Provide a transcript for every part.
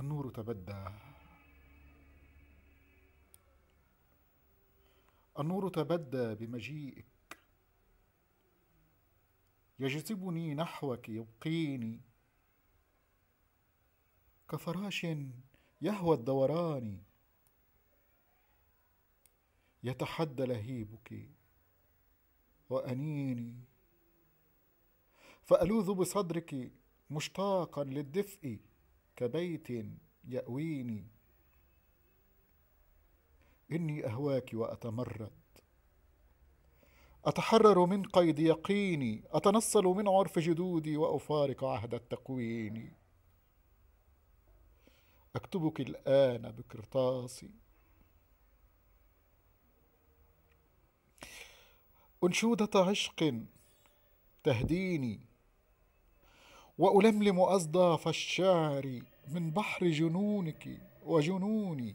النور تبدى النور تبدى بمجيئك يجذبني نحوك يبقيني كفراش يهوى الدوران يتحدى لهيبك وانيني فالوذ بصدرك مشتاقا للدفء كبيت يأويني إني أهواك وأتمرد أتحرر من قيد يقيني أتنصل من عرف جدودي وأفارق عهد التقوين أكتبك الآن بكرطاسي أنشودة عشق تهديني وألملم أصداف الشعر من بحر جنونك وجنوني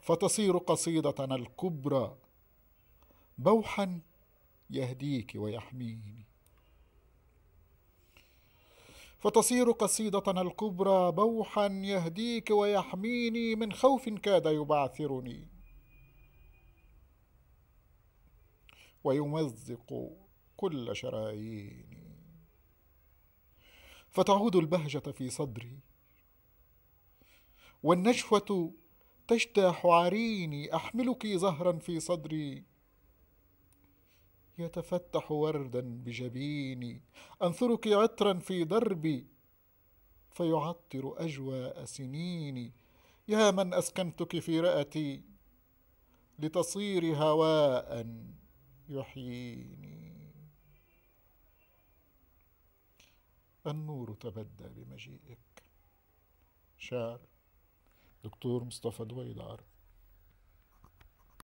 فتصير قصيدتنا الكبرى بوحا يهديك ويحميني فتصير قصيدتنا الكبرى بوحا يهديك ويحميني من خوف كاد يبعثرني ويمزق كل شراييني فتعود البهجة في صدري والنشوة تجتاح عريني أحملك زهرا في صدري يتفتح وردا بجبيني أنثرك عطرا في دربي فيعطر أجواء سنيني يا من أسكنتك في رأتي لتصير هواء يحييني النور تبدى بمجيئك شعر دكتور مصطفى دويدار